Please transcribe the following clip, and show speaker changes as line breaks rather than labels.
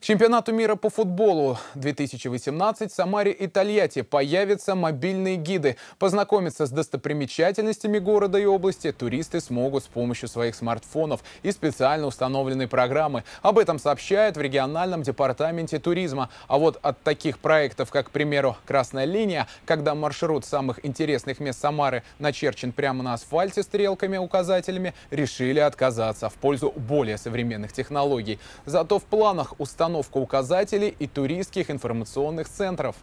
К чемпионату мира по футболу 2018 в Самаре и Тольятти появятся мобильные гиды. Познакомиться с достопримечательностями города и области туристы смогут с помощью своих смартфонов и специально установленной программы. Об этом сообщают в региональном департаменте туризма. А вот от таких проектов, как, к примеру, «Красная линия», когда маршрут самых интересных мест Самары начерчен прямо на асфальте стрелками-указателями, решили отказаться в пользу более современных технологий. Зато в планах установлены установка указателей и туристских информационных центров.